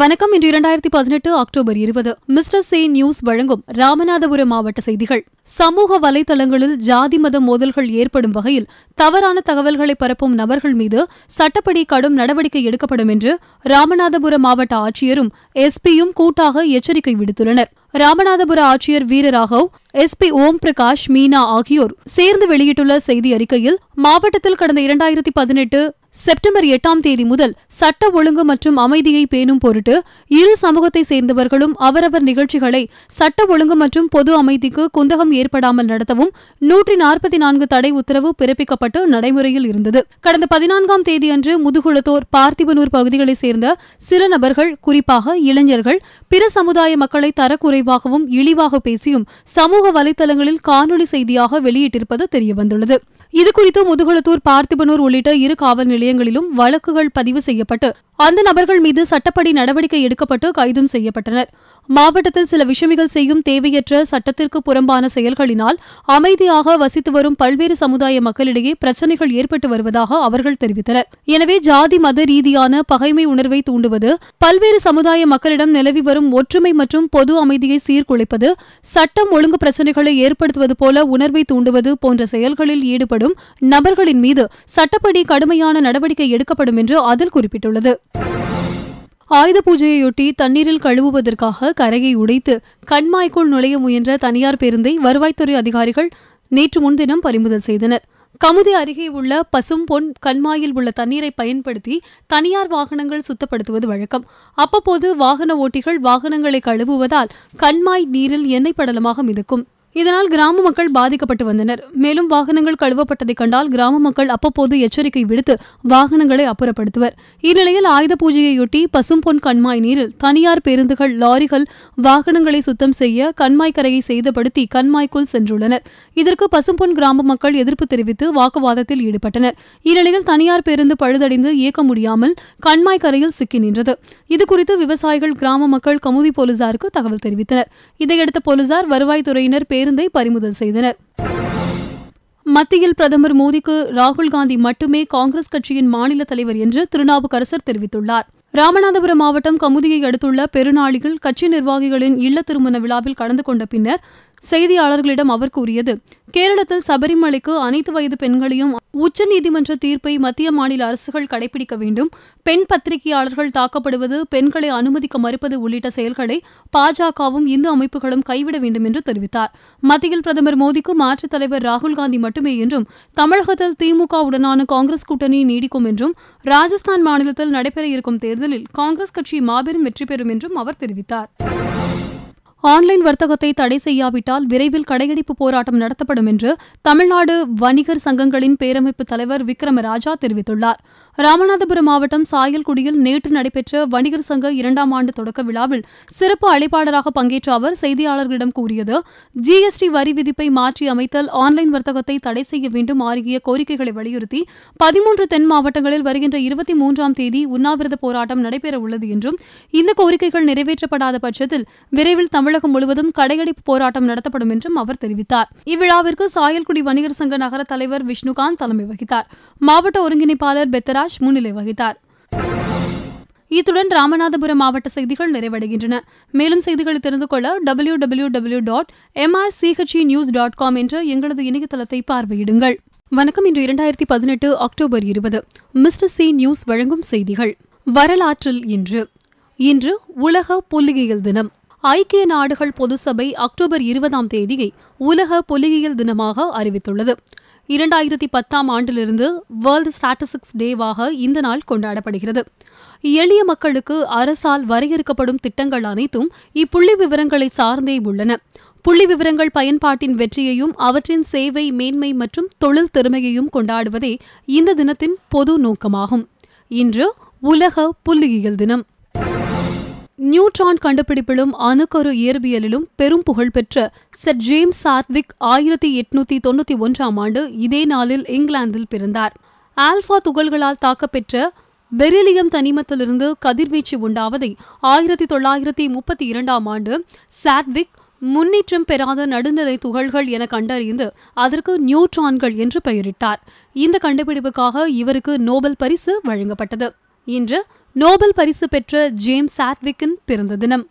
வணக்கம் இன்று இரண்டாயிரத்தி பதினெட்டு அக்டோபர் இருபது மிஸ்டர் சே நியூஸ் வழங்கும் ராமநாதபுரம் மாவட்ட செய்திகள் சமூக வலைதளங்களில் ஜாதி மத மோதல்கள் ஏற்படும் வகையில் தவறான தகவல்களை பரப்பும் நபர்கள் மீது சட்டப்படி கடும் நடவடிக்கை எடுக்கப்படும் என்று ராமநாதபுரம் மாவட்ட ஆட்சியரும் எஸ்பியும் கூட்டாக எச்சரிக்கை விடுத்துள்ளனர் ராமநாதபுர ஆட்சியர் வீரராகவ் எஸ்பி ஓம் பிரகாஷ் மீனா ஆகியோர் சேர்ந்து வெளியிட்டுள்ள செய்தி அறிக்கையில் மாவட்டத்தில் கடந்த இரண்டாயிரத்தி பதினெட்டு செப்டம்பர் எட்டாம் தேதி முதல் சட்ட ஒழுங்கு மற்றும் அமைதியை பேணும் பொருட்டு இரு சமூகத்தை சேர்ந்தவர்களும் அவரவர் நிகழ்ச்சிகளை சட்ட ஒழுங்கு மற்றும் பொது அமைதிக்கு குந்தகம் ஏற்படாமல் நடத்தவும் நூற்றி நாற்பத்தி நான்கு தடை உத்தரவு பிறப்பிக்கப்பட்டு நடைமுறையில் இருந்தது கடந்த பதினான்காம் தேதியன்று முதுகுளத்தோர் பார்த்திபனூர் பகுதிகளைச் சேர்ந்த சில நபர்கள் குறிப்பாக இளைஞர்கள் பிற சமுதாய மக்களை தரக்குறைவாகவும் இழிவாக பேசியும் சமூக வலைதளங்களில் காணொலி செய்தியாக வெளியிட்டிருப்பது தெரியவந்துள்ளது இதுகுறித்து முதுகுளத்தூர் பார்த்திபனூர் உள்ளிட்ட இரு காவல் நிலையங்களிலும் வழக்குகள் பதிவு செய்யப்பட்டு அந்த நபர்கள் மீது சட்டப்படி நடவடிக்கை எடுக்கப்பட்டு கைதும் செய்யப்பட்டனர் மாவட்டத்தில் சில விஷமிகள் செய்யும் தேவையற்ற சட்டத்திற்கு புறம்பான செயல்களினால் அமைதியாக வசித்து வரும் பல்வேறு சமுதாய மக்களிடையே பிரச்சினைகள் ஏற்பட்டு வருவதாக அவர்கள் தெரிவித்தனர் எனவே ஜாதி மத ரீதியான பகைமை உணர்வை தூண்டுவது பல்வேறு சமுதாய மக்களிடம் நிலவி வரும் ஒற்றுமை மற்றும் பொது அமைதியை சீர்குலைப்பது சட்டம் ஒழுங்கு பிரச்சினைகளை ஏற்படுத்துவது போல உணர்வை தூண்டுவது போன்ற செயல்களில் ஈடுபடும் நபர்களின் மீது சட்டப்படி கடுமையான நடவடிக்கை எடுக்கப்படும் என்று அதில் குறிப்பிட்டுள்ளது ஆயுத பூஜையொட்டி தண்ணீரில் கழுவுவதற்காக கரையை உடைத்து கண்மாய்க்குள் நுழைய முயன்ற தனியார் பேருந்தை வருவாய்த்துறை அதிகாரிகள் நேற்று முன்தினம் பறிமுதல் செய்தனர் கமுதி அருகே உள்ள பசும் பொன் கண்மாயில் உள்ள தண்ணீரை பயன்படுத்தி தனியார் வாகனங்கள் சுத்தப்படுத்துவது வழக்கம் அப்பப்போது வாகன ஓட்டிகள் வாகனங்களை கழுவுவதால் கண்மாய் நீரில் எண்ணெய் படலமாக மிதக்கும் இதனால் கிராம மக்கள் பாதிக்கப்பட்டு வந்தனர் மேலும் வாகனங்கள் கழுவப்பட்டதைக் கண்டால் கிராம மக்கள் அப்பப்போது எச்சரிக்கை விடுத்து வாகனங்களை அப்புறப்படுத்துவர் இந்நிலையில் ஆயுத பூஜையையொட்டி பசும்பொன் கண்மாய் நீரில் தனியார் பேருந்துகள் லாரிகள் வாகனங்களை சுத்தம் செய்ய கண்மாய் கரையை செய்தபடுத்தி கண்மாய்க்குள் சென்றுள்ளனர் இதற்கு பசும்பொன் கிராம மக்கள் எதிர்ப்பு தெரிவித்து வாக்குவாதத்தில் ஈடுபட்டனர் இந்நிலையில் தனியார் பேருந்து பழுதடைந்து இயக்க முடியாமல் கண்மாய் கரையில் சிக்கி நின்றது இதுகுறித்து விவசாயிகள் கிராம மக்கள் கமுதி போலீசாருக்கு தகவல் தெரிவித்தனர் இதையடுத்து போலீசார் வருவாய்த்துறையினர் பேர் பேருந்தை பறிமுதல் செய்தனர் மத்தியில் பிரதமர் மோடிக்கு ராகுல்காந்தி மட்டுமே காங்கிரஸ் கட்சியின் மாநில தலைவர் என்று திருநாவுக்கரசர் தெரிவித்துள்ளார் ராமநாதபுரம் மாவட்டம் கமுதியை அடுத்துள்ள பெருநாளிகள் கட்சி நிர்வாகிகளின் இல்ல திருமண விழாவில் கலந்து கொண்ட பின்னர் செய்தியாளர்களிடம் அவர் கூறியது கேரளத்தில் சபரிமலைக்கு அனைத்து வயது பெண்களையும் உச்சநீதிமன்ற தீர்ப்பை மத்திய மாநில அரசுகள் கடைபிடிக்க வேண்டும் பெண் பத்திரிகையாளர்கள் தாக்கப்படுவது பெண்களை அனுமதிக்க மறுப்பது உள்ளிட்ட செயல்களை பாஜகவும் இந்து அமைப்புகளும் கைவிட வேண்டும் என்று தெரிவித்தார் மத்தியில் பிரதமர் மோடிக்கு மாற்றுத் தலைவர் ராகுல்காந்தி மட்டுமே என்றும் தமிழகத்தில் திமுகவுடனான காங்கிரஸ் கூட்டணி நீடிக்கும் என்றும் ராஜஸ்தான் மாநிலத்தில் நடைபெற இருக்கும் தேர்தலில் காங்கிரஸ் கட்சி மாபெரும் வெற்றி பெறும் என்றும் அவர் தெரிவித்தார் ஆன்லைன் வர்த்தகத்தை தடை செய்யாவிட்டால் விரைவில் கடையடிப்பு போராட்டம் நடத்தப்படும் என்று தமிழ்நாடு வணிகர் சங்கங்களின் பேரமைப்பு தலைவர் விக்ரமராஜா தெரிவித்துள்ளார் ராமநாதபுரம் மாவட்டம் சாயல்குடியில் நேற்று நடைபெற்ற வணிகர் சங்க இரண்டாம் ஆண்டு தொடக்க விழாவில் சிறப்பு அழைப்பாளராக பங்கேற்ற அவர் செய்தியாளர்களிடம் கூறியது ஜிஎஸ்டி வரி விதிப்பை மாற்றி அமைத்தல் ஆன்லைன் வர்த்தகத்தை தடை செய்ய வேண்டும் ஆகிய கோரிக்கைகளை வலியுறுத்தி பதிமூன்று தென் மாவட்டங்களில் வருகின்ற இருபத்தி மூன்றாம் தேதி உண்ணாவிரத போராட்டம் நடைபெறவுள்ளது என்றும் இந்த கோரிக்கைகள் நிறைவேற்றப்படாத பட்சத்தில் விரைவில் தமிழ் தமிழகம் முழுவதும் கடையடைப்பு போராட்டம் நடத்தப்படும் என்றும் அவர் தெரிவித்தார் இவ்விழாவிற்கு சாயல்குடி வணிகர் சங்க நகர தலைவர் விஷ்ணுகாந்த் தலைமை வகித்தார் மாவட்ட ஒருங்கிணைப்பாளர் பெத்தராஜ் முன்னிலை வகித்தார் இத்துடன் ராமநாதபுரம் மாவட்ட செய்திகள் நிறைவடைகின்றன மேலும் செய்திகளை தெரிந்து கொள்ள W W W dot MRCHE news dot com என்ற எங்களது இணையதளத்தை பார்வையிடுங்கள் வணக்கம் இன்று இரண்டாயிரத்தி பதினெட்டு அக்டோபர் இருபது மிஸ்டர் சி நியூஸ் வழங்கும் செய்திகள் வரலாற்றில் இன்று இன்று உலக புள்ளியியல் தினம் ஐக்கிய நாடுகள் பொது சபை அக்டோபர் இருபதாம் தேதியை உலக புலியியல் தினமாக அறிவித்துள்ளது இரண்டாயிரத்தி பத்தாம் ஆண்டிலிருந்து வேர்ல்டு ஸ்டாட்டிஸ்டிக்ஸ் டேவாக இந்த நாள் கொண்டாடப்படுகிறது எளிய மக்களுக்கு அரசால் வரையறுக்கப்படும் திட்டங்கள் அனைத்தும் இப்புள்ளி விவரங்களை சார்ந்தே உள்ளன புள்ளி விவரங்கள் பயன்பாட்டின் வெற்றியையும் அவற்றின் சேவை மேன்மை மற்றும் தொழில் திறமையையும் கொண்டாடுவதே இந்த தினத்தின் பொது நோக்கமாகும் இன்று உலக புள்ளியியல் தினம் நியூட்ரான் கண்டுபிடிப்பிலும் அணுக்கரு இயற்பியலிலும் பெரும் புகழ்பெற்ற சர் ஜேம்ஸ் சாத்விக் ஆயிரத்தி எட்நூத்தி தொண்ணூத்தி ஒன்றாம் ஆண்டு இதே நாளில் இங்கிலாந்தில் பிறந்தார் ஆல்பா துகள்களால் தாக்கப்பெற்ற பெரிலியம் தனிமத்திலிருந்து கதிர்வீச்சு உண்டாவதை ஆயிரத்தி தொள்ளாயிரத்தி முப்பத்தி இரண்டாம் ஆண்டு சாத்விக் முன்னேற்றம் பெறாத நடுநிலை துகள்கள் என கண்டறிந்து அதற்கு நியூட்ரான்கள் என்று பெயரிட்டார் இந்த கண்டுபிடிப்புக்காக இவருக்கு நோபல் பரிசு வழங்கப்பட்டது இன்று நோபல் பரிசு பெற்ற ஜேம்ஸ் சாட்விக்கின் பிறந்த தினம்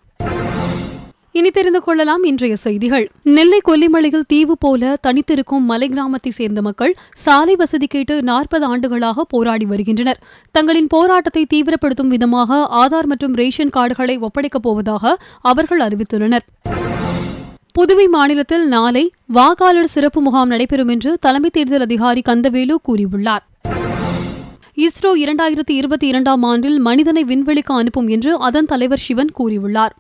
இனி தெரிந்து கொள்ளலாம் இன்றைய செய்திகள் நெல்லை கொல்லிமலையில் தீவு போல தனித்திருக்கும் மலை கிராமத்தை சேர்ந்த மக்கள் சாலை வசதி கேட்டு நாற்பது ஆண்டுகளாக போராடி வருகின்றனர் தங்களின் போராட்டத்தை தீவிரப்படுத்தும் விதமாக ஆதார் மற்றும் ரேஷன் கார்டுகளை ஒப்படைக்கப் போவதாக அவர்கள் அறிவித்துள்ளனர் புதுவை மாநிலத்தில் நாளை வாக்காளர் சிறப்பு முகாம் நடைபெறும் என்று தலைமை தேர்தல் அதிகாரி கந்தவேலு கூறியுள்ளார் இஸ்ரோ இரண்டாயிரத்தி இருபத்தி இரண்டாம் ஆண்டில் மனிதனை விண்வெளிக்கு அனுப்பும் என்று அதன் தலைவர் சிவன் கூறியுள்ளார்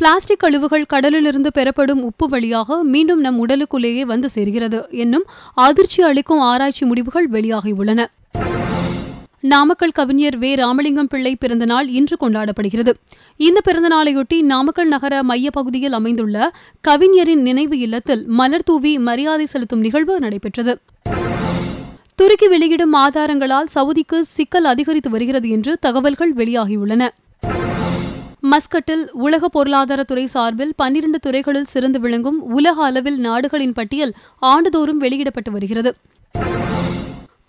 பிளாஸ்டிக் கழிவுகள் கடலிலிருந்து பெறப்படும் உப்பு வழியாக மீண்டும் நம் உடலுக்குள்ளேயே வந்து சேர்கிறது என்னும் அதிர்ச்சி அளிக்கும் ஆராய்ச்சி முடிவுகள் வெளியாகியுள்ளன நாமக்கல் கவிஞர் வே ராமலிங்கம் பிள்ளை பிறந்தநாள் இன்று கொண்டாடப்படுகிறது இந்த பிறந்தநாளையொட்டி நாமக்கல் நகர மையப்பகுதியில் பகுதியில் அமைந்துள்ள கவிஞரின் நினைவு இல்லத்தில் மலர் தூவி மரியாதை செலுத்தும் நிகழ்வு நடைபெற்றது துருக்கி வெளியிடும் ஆதாரங்களால் சவுதிக்கு சிக்கல் அதிகரித்து வருகிறது என்று தகவல்கள் வெளியாகியுள்ளன மஸ்கட்டில் உலக பொருளாதாரத்துறை சார்பில் பன்னிரண்டு துறைகளில் சிறந்து விளங்கும் உலக அளவில் நாடுகளின் பட்டியல் ஆண்டுதோறும் வெளியிடப்பட்டு வருகிறது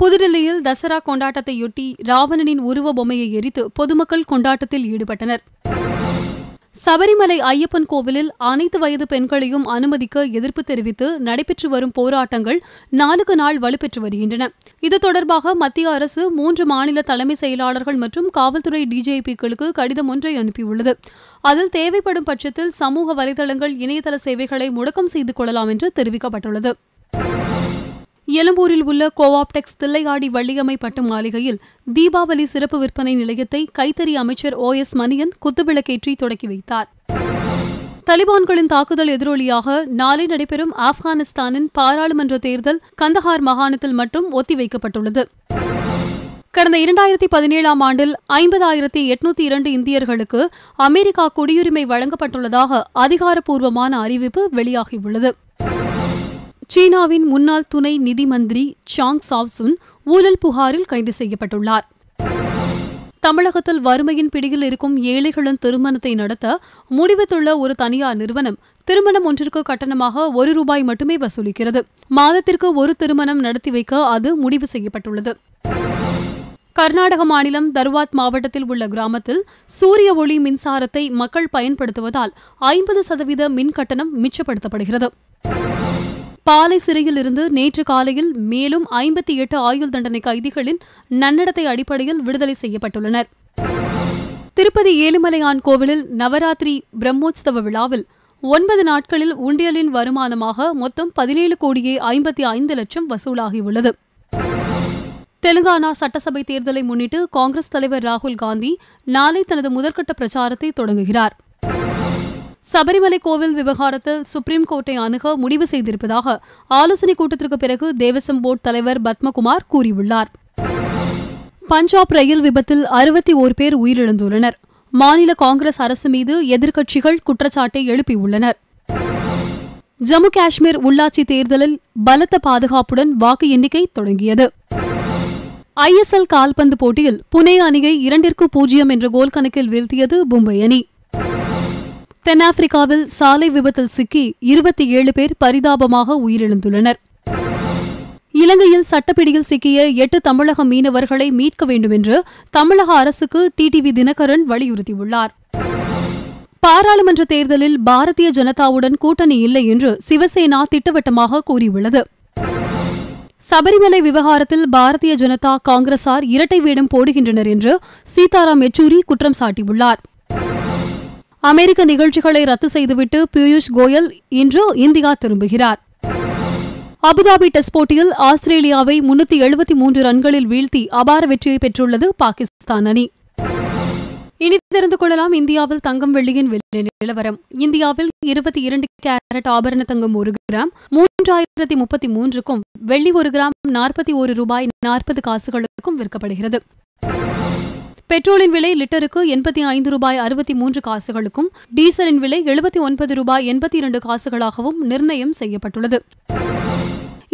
புதுடில்லியில் தசரா கொண்டாட்டத்தையொட்டி ராவணனின் உருவ பொம்மையை எரித்து பொதுமக்கள் கொண்டாட்டத்தில் ஈடுபட்டனர் சபரிமலை ஐயப்பன் கோவிலில் அனைத்து வயது பெண்களையும் அனுமதிக்க எதிர்ப்பு தெரிவித்து நடைபெற்று வரும் போராட்டங்கள் நாளுக்கு நாள் வலுப்பெற்று வருகின்றன இது தொடர்பாக மத்திய அரசு மூன்று மாநில தலைமை செயலாளர்கள் மற்றும் காவல்துறை டிஜிபிக்களுக்கு கடிதம் ஒன்றை அனுப்பியுள்ளது அதில் தேவைப்படும் பட்சத்தில் சமூக வலைதளங்கள் இணையதள சேவைகளை முடக்கம் செய்து கொள்ளலாம் என்று தெரிவிக்கப்பட்டுள்ளது எலும்பூரில் உள்ள கோவாப்டெக்ஸ் தில்லையாடி வள்ளியம்மை பட்டு மாளிகையில் தீபாவளி சிறப்பு விற்பனை நிலையத்தை கைத்தறி அமைச்சர் ஓ எஸ் மணியன் குத்துவிளக்கேற்றி தொடக்கி வைத்தார் தலிபான்களின் தாக்குதல் எதிரொலியாக நாளை நடைபெறும் ஆப்கானிஸ்தானின் பாராளுமன்ற தேர்தல் கந்தஹார் மாகாணத்தில் மட்டும் ஒத்திவைக்கப்பட்டுள்ளது கடந்த இரண்டாயிரத்தி பதினேழாம் ஆண்டில் ஐம்பதாயிரத்தி எட்நூத்தி இரண்டு இந்தியர்களுக்கு அமெரிக்கா குடியுரிமை வழங்கப்பட்டுள்ளதாக அதிகாரப்பூர்வமான அறிவிப்பு வெளியாகியுள்ளது சீனாவின் முன்னாள் துணை நிதி மந்திரி சாங் சாவ்சுன் ஊழல் புகாரில் கைது செய்யப்பட்டுள்ளார் தமிழகத்தில் வறுமையின் பிடியில் இருக்கும் ஏழைகளின் திருமணத்தை நடத்த முடிவெடுத்துள்ள ஒரு தனியார் நிறுவனம் திருமணம் ஒன்றிற்கு கட்டணமாக ஒரு ரூபாய் மட்டுமே வசூலிக்கிறது மாதத்திற்கு ஒரு திருமணம் நடத்தி வைக்க அது முடிவு செய்யப்பட்டுள்ளது கர்நாடக மாநிலம் தர்வாத் மாவட்டத்தில் உள்ள கிராமத்தில் சூரிய ஒளி மின்சாரத்தை மக்கள் பயன்படுத்துவதால் ஐம்பது சதவீத மின் கட்டணம் மிச்சப்படுத்தப்படுகிறது பாலை சிறையில் இருந்து நேற்று காலையில் மேலும் ஐம்பத்தி எட்டு ஆயுள் தண்டனை கைதிகளின் நன்னடத்தை அடிப்படையில் விடுதலை செய்யப்பட்டுள்ளனர் திருப்பதி ஏழுமலையான் கோவிலில் நவராத்திரி பிரம்மோற்சவ விழாவில் ஒன்பது நாட்களில் உண்டியலின் வருமானமாக மொத்தம் பதினேழு கோடியே ஐம்பத்தி ஐந்து லட்சம் வசூலாகியுள்ளது தெலுங்கானா சட்டசபை தேர்தலை முன்னிட்டு காங்கிரஸ் தலைவர் ராகுல் காந்தி நாளை தனது முதற்கட்ட பிரச்சாரத்தை தொடங்குகிறார் சபரிமலை கோவில் விவகாரத்தில் சுப்ரீம் கோர்ட்டை அணுக முடிவு செய்திருப்பதாக ஆலோசனைக் கூட்டத்திற்கு பிறகு தேவசம் போர்டு தலைவர் பத்மகுமார் கூறியுள்ளார் பஞ்சாப் ரயில் விபத்தில் அறுபத்தி ஓர் பேர் உயிரிழந்துள்ளனர் மாநில காங்கிரஸ் அரசு மீது எதிர்க்கட்சிகள் குற்றச்சாட்டை எழுப்பியுள்ளனர் ஜம்மு காஷ்மீர் உள்ளாட்சி தேர்தலில் பலத்த பாதுகாப்புடன் வாக்கு எண்ணிக்கை தொடங்கியது ஐஎஸ்எல் கால்பந்து போட்டியில் புனே அணியை இரண்டிற்கு பூஜ்ஜியம் என்ற கோல் கணக்கில் வீழ்த்தியது மும்பை அணி தென்னாப்பிரிக்காவில் சாலை விபத்தில் சிக்கி இருபத்தி ஏழு பேர் பரிதாபமாக உயிரிழந்துள்ளனர் இலங்கையில் சட்டப்பிடியில் சிக்கிய எட்டு தமிழக மீனவர்களை மீட்க வேண்டும் என்று தமிழக அரசுக்கு டிடிவி தினகரன் வலியுறுத்தியுள்ளார் பாராளுமன்ற தேர்தலில் பாரதிய ஜனதாவுடன் கூட்டணி இல்லை என்று சிவசேனா திட்டவட்டமாக கூறியுள்ளது சபரிமலை விவகாரத்தில் பாரதிய ஜனதா காங்கிரசார் இரட்டை வேடம் போடுகின்றனர் என்று சீதாராம் யெச்சூரி குற்றம் சாட்டியுள்ளார் அமெரிக்க நிகழ்ச்சிகளை ரத்து செய்துவிட்டு பியூஷ் கோயல் இன்று இந்தியா திரும்புகிறார் அபுதாபி டெஸ்ட் போட்டியில் ஆஸ்திரேலியாவை முன்னூத்தி எழுபத்தி மூன்று ரன்களில் வீழ்த்தி அபார வெற்றியை பெற்றுள்ளது பாகிஸ்தான் அணி இனி தெரிந்து கொள்ளலாம் இந்தியாவில் தங்கம் வெள்ளியின் நிலவரம் இந்தியாவில் இருபத்தி இரண்டு கேரட் ஆபரண தங்கம் ஒரு கிராம் மூன்றாயிரத்தி முப்பத்தி மூன்றுக்கும் வெள்ளி ஒரு கிராம் நாற்பத்தி ஒரு ரூபாய் நாற்பது காசுகளுக்கும் விற்கப்படுகிறது பெட்ரோலின் விலை லிட்டருக்கு எண்பத்தி ஐந்து ரூபாய் அறுபத்தி மூன்று காசுகளுக்கும் டீசலின் விலை எழுபத்தி ஒன்பது ரூபாய் எண்பத்தி இரண்டு காசுகளாகவும் நிர்ணயம் செய்யப்பட்டுள்ளது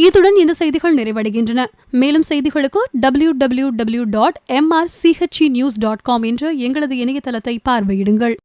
இத்துடன் இந்த செய்திகள் நிறைவடைகின்றன மேலும் செய்திகளுக்கு W W W dot MR CHE news dot com என்ற எங்களது இணையதளத்தை பார்வையிடுங்கள்